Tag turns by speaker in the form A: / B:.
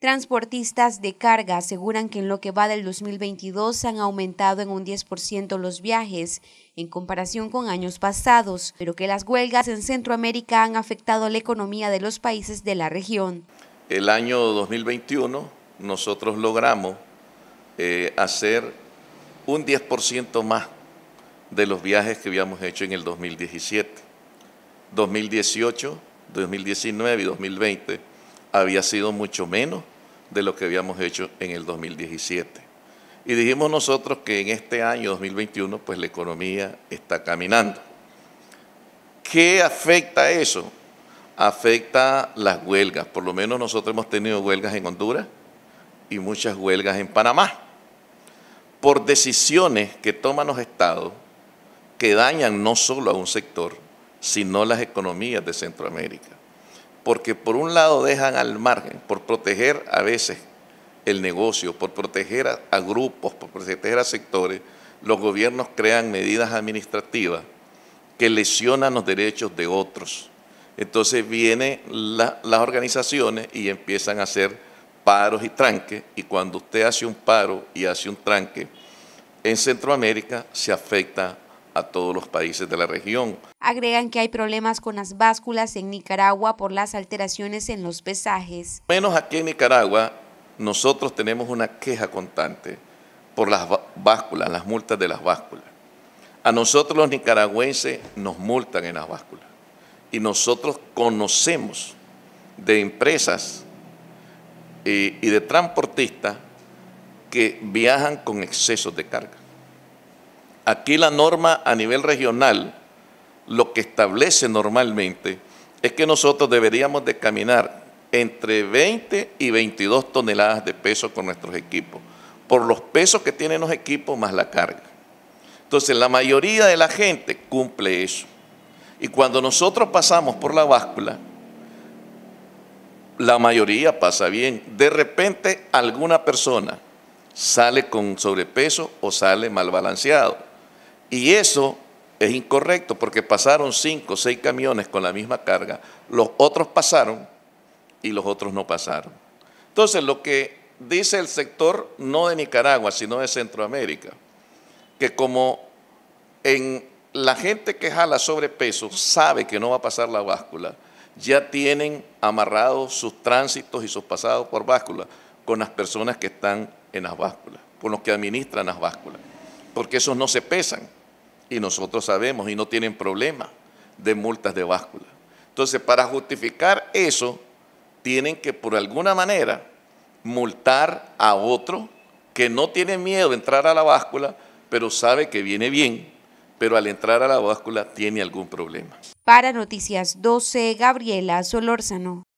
A: Transportistas de carga aseguran que en lo que va del 2022 han aumentado en un 10% los viajes en comparación con años pasados, pero que las huelgas en Centroamérica han afectado la economía de los países de la región.
B: El año 2021 nosotros logramos eh, hacer un 10% más de los viajes que habíamos hecho en el 2017. 2018, 2019 y 2020 había sido mucho menos de lo que habíamos hecho en el 2017. Y dijimos nosotros que en este año 2021, pues la economía está caminando. ¿Qué afecta eso? Afecta las huelgas. Por lo menos nosotros hemos tenido huelgas en Honduras y muchas huelgas en Panamá. Por decisiones que toman los estados que dañan no solo a un sector, sino las economías de Centroamérica porque por un lado dejan al margen, por proteger a veces el negocio, por proteger a, grupos, por proteger a sectores, los gobiernos crean medidas administrativas que lesionan los derechos de otros. Entonces vienen las organizaciones y empiezan a hacer paros y tranques, y cuando usted hace un paro y hace un tranque, en Centroamérica se afecta a todos los países de la región
A: agregan que hay problemas con las básculas en Nicaragua por las alteraciones en los pesajes.
B: Menos aquí en Nicaragua, nosotros tenemos una queja constante por las básculas, las multas de las básculas. A nosotros los nicaragüenses nos multan en las básculas y nosotros conocemos de empresas eh, y, de transportistas que viajan con excesos de carga. Aquí la norma a nivel regional lo que establece normalmente es que nosotros deberíamos de caminar entre 20 y 22 toneladas de peso con nuestros equipos, por los pesos que tienen los equipos más la carga. Entonces, la mayoría de la gente cumple eso. Y cuando nosotros pasamos por la báscula, la mayoría pasa bien. De repente, alguna persona sale con sobrepeso o sale mal balanceado. Y eso es incorrecto porque pasaron cinco o seis camiones con la misma carga, los otros pasaron y los otros no pasaron. Entonces, lo que dice el sector no de Nicaragua, sino de Centroamérica, que como en la gente que jala sobrepeso sabe que no va a pasar la báscula, ya tienen amarrados sus tránsitos y sus pasados por báscula con las personas que están en las básculas, con los que administran las básculas, porque esos no se pesan y nosotros sabemos y no tienen problema de multas de báscula. Entonces, para justificar eso, tienen que por alguna manera multar a otro que no tiene miedo de entrar a la báscula, pero sabe que viene bien, pero al entrar a la báscula tiene algún problema.
A: Para Noticias 12, Gabriela Solórzano.